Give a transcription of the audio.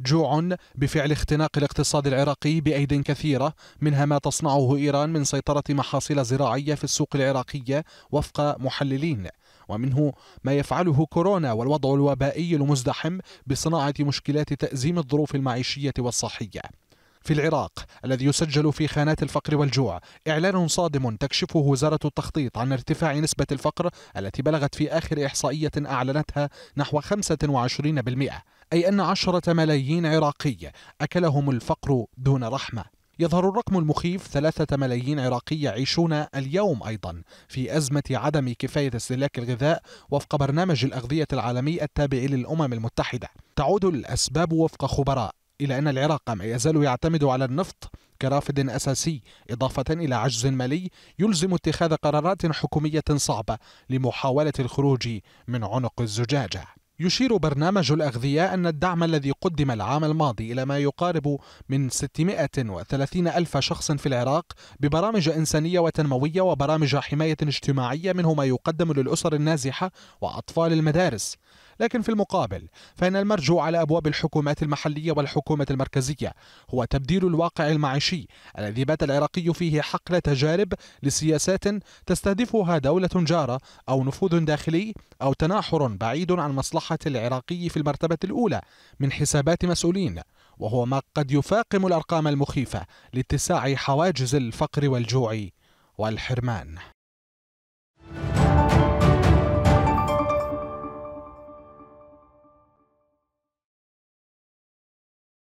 جوع بفعل اختناق الاقتصاد العراقي بأيد كثيرة منها ما تصنعه إيران من سيطرة محاصيل زراعية في السوق العراقية وفق محللين ومنه ما يفعله كورونا والوضع الوبائي المزدحم بصناعة مشكلات تأزيم الظروف المعيشية والصحية في العراق الذي يسجل في خانات الفقر والجوع إعلان صادم تكشفه وزارة التخطيط عن ارتفاع نسبة الفقر التي بلغت في آخر إحصائية أعلنتها نحو 25% أي أن عشرة ملايين عراقي أكلهم الفقر دون رحمة يظهر الرقم المخيف ثلاثة ملايين عراقي يعيشون اليوم أيضا في أزمة عدم كفاية استهلاك الغذاء وفق برنامج الأغذية العالمي التابع للأمم المتحدة تعود الأسباب وفق خبراء إلى أن العراق ما يزال يعتمد على النفط كرافد أساسي إضافة إلى عجز مالي يلزم اتخاذ قرارات حكومية صعبة لمحاولة الخروج من عنق الزجاجة يشير برنامج الأغذية أن الدعم الذي قدم العام الماضي إلى ما يقارب من 630 ألف شخص في العراق ببرامج إنسانية وتنموية وبرامج حماية اجتماعية منه ما يقدم للأسر النازحة وأطفال المدارس لكن في المقابل فإن المرجو على أبواب الحكومات المحلية والحكومة المركزية هو تبديل الواقع المعيشي الذي بات العراقي فيه حقل تجارب لسياسات تستهدفها دولة جارة أو نفوذ داخلي أو تناحر بعيد عن مصلحة العراقي في المرتبة الأولى من حسابات مسؤولين وهو ما قد يفاقم الأرقام المخيفة لاتساع حواجز الفقر والجوع والحرمان